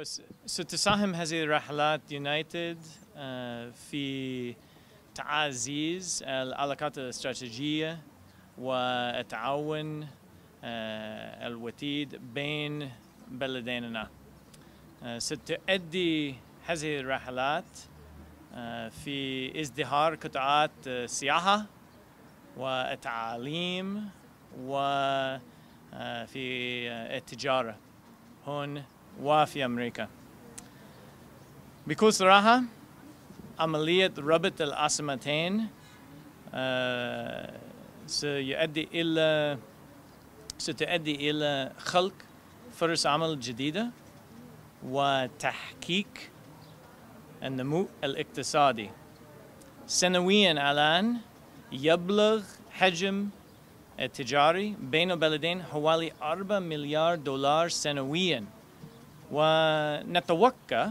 بس ستساهم هذه الرحلات يونايتد آه، في تعزيز العلاقات الاستراتيجية والتعاون آه، الوتيد بين بلديننا ستؤدي آه، هذه الرحلات في ازدهار قطاعات السياحة والتعليم وفي التجارة هون وفي أمريكا بكل صراحة عملية ربط العاصمتين آه، سيؤدي إلى ستؤدي إلى خلق فرص عمل جديدة وتحقيق النمو الاقتصادي سنويا الآن يبلغ حجم التجاري بين البلدين حوالي 4 مليار دولار سنويا ونتوقع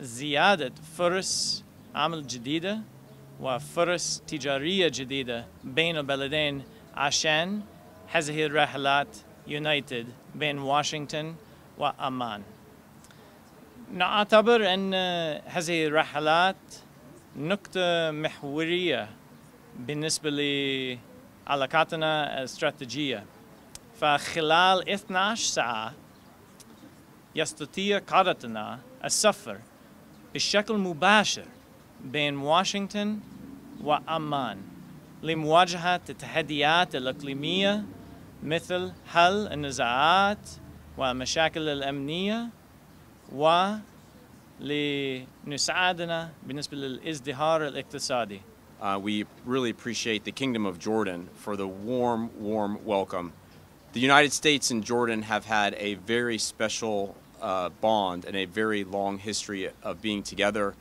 زيادة فرص عمل جديدة وفرص تجارية جديدة بين البلدين عشان هذه الرحلات يونايتد بين واشنطن وأمان نعتبر أن هذه الرحلات نقطة محورية بالنسبة لعلاقاتنا الاستراتيجية فخلال 12 ساعة يستطيع قادتنا السفر بشكل مباشر بين واشنطن وأمان لمواجهة التحديات الإقليمية مثل حل النزاعات والمشاكل الأمنية ولنساعدنا بالنسبة للازدهار الاقتصادي. Uh, we really appreciate the Kingdom of Jordan for the warm, warm welcome. The United States and Jordan have had a very special uh, bond and a very long history of being together.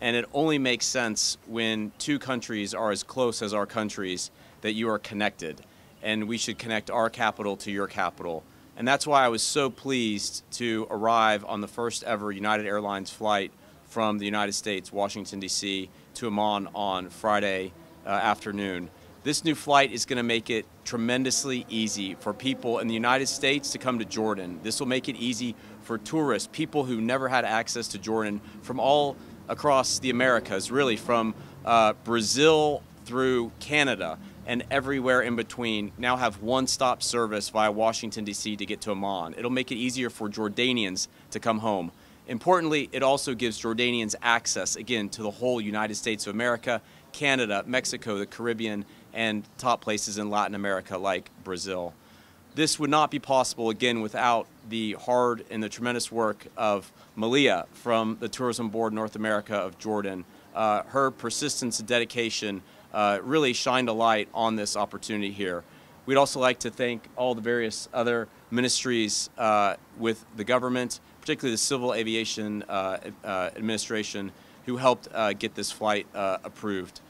And it only makes sense when two countries are as close as our countries that you are connected. And we should connect our capital to your capital. And that's why I was so pleased to arrive on the first ever United Airlines flight from the United States, Washington, D.C., to Amman on Friday uh, afternoon. This new flight is going to make it tremendously easy for people in the United States to come to Jordan. This will make it easy for tourists, people who never had access to Jordan from all across the Americas, really from uh, Brazil through Canada and everywhere in between now have one stop service via Washington, D.C. to get to Amman. It'll make it easier for Jordanians to come home. Importantly, it also gives Jordanians access, again, to the whole United States of America, Canada, Mexico, the Caribbean, and top places in Latin America like Brazil. This would not be possible, again, without the hard and the tremendous work of Malia from the Tourism Board North America of Jordan. Uh, her persistence and dedication uh, really shined a light on this opportunity here. We'd also like to thank all the various other ministries uh, with the government, particularly the Civil Aviation uh, uh Administration, who helped uh, get this flight uh, approved.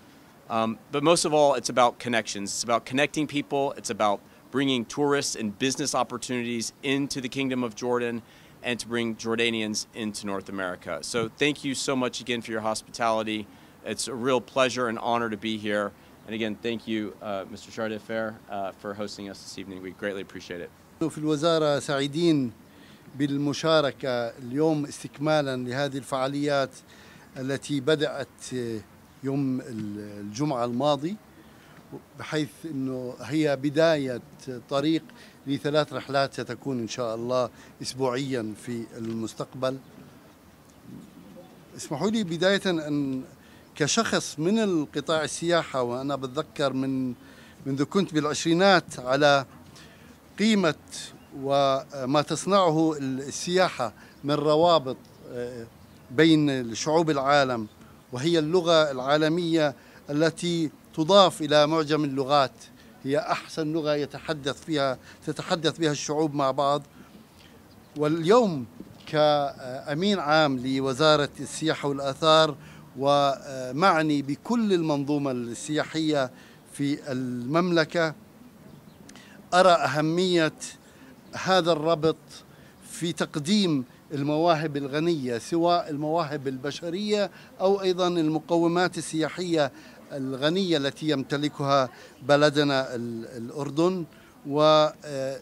Um, but most of all, it's about connections. It's about connecting people. It's about bringing tourists and business opportunities into the Kingdom of Jordan and to bring Jordanians into North America. So thank you so much again for your hospitality. It's a real pleasure and honor to be here. And again, thank you, uh, Mr. Chardet Fair, uh, for hosting us this evening. We greatly appreciate it. في الوزارة سعيدين بالمشاركة اليوم استكمالا لهذه الفعاليات التي بدأت آه، يوم الجمعة الماضي بحيث أنه هي بداية طريق لثلاث رحلات ستكون إن شاء الله أسبوعيا في المستقبل اسمحوا لي بداية أن كشخص من القطاع السياحة وأنا بتذكر من منذ كنت بالعشرينات على قيمة وما تصنعه السياحة من روابط آه، بين شعوب العالم وهي اللغة العالمية التي تضاف إلى معجم اللغات هي أحسن لغة يتحدث فيها تتحدث بها الشعوب مع بعض واليوم كأمين عام لوزارة السياحة والآثار ومعني بكل المنظومة السياحية في المملكة أرى أهمية هذا الربط في تقديم المواهب الغنية سواء المواهب البشرية أو أيضا المقومات السياحية الغنية التي يمتلكها بلدنا الأردن ولما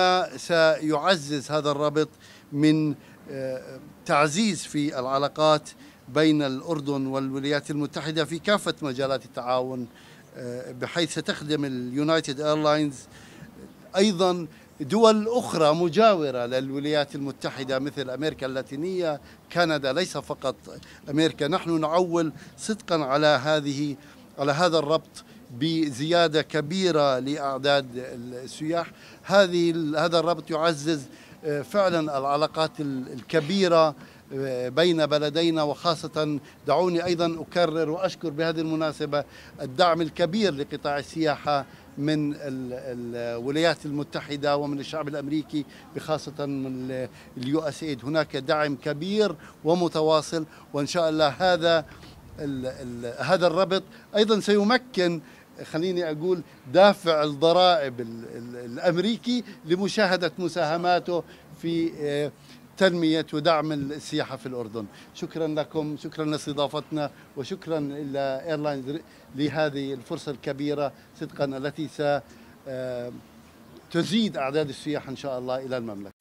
آه، سيعزز هذا الربط من آه، تعزيز في العلاقات بين الأردن والولايات المتحدة في كافة مجالات التعاون آه، بحيث ستخدم اليونايتد ايرلاينز ايضا دول اخرى مجاوره للولايات المتحده مثل امريكا اللاتينيه، كندا ليس فقط امريكا، نحن نعول صدقا على هذه على هذا الربط بزياده كبيره لاعداد السياح، هذه هذا الربط يعزز آه، فعلا العلاقات الكبيره بين بلدينا وخاصة دعوني أيضا أكرر وأشكر بهذه المناسبة الدعم الكبير لقطاع السياحة من الولايات المتحدة ومن الشعب الأمريكي بخاصة من اليو اس ايد هناك دعم كبير ومتواصل وإن شاء الله هذا الـ الـ هذا الربط أيضا سيمكن خليني أقول دافع الضرائب الأمريكي لمشاهدة مساهماته في آه، تنمية ودعم السياحة في الأردن شكرا لكم شكرا لاستضافتنا وشكرا لإيرلاينز لهذه الفرصة الكبيرة صدقا التي ستزيد آه، أعداد السياح إن شاء الله إلى المملكة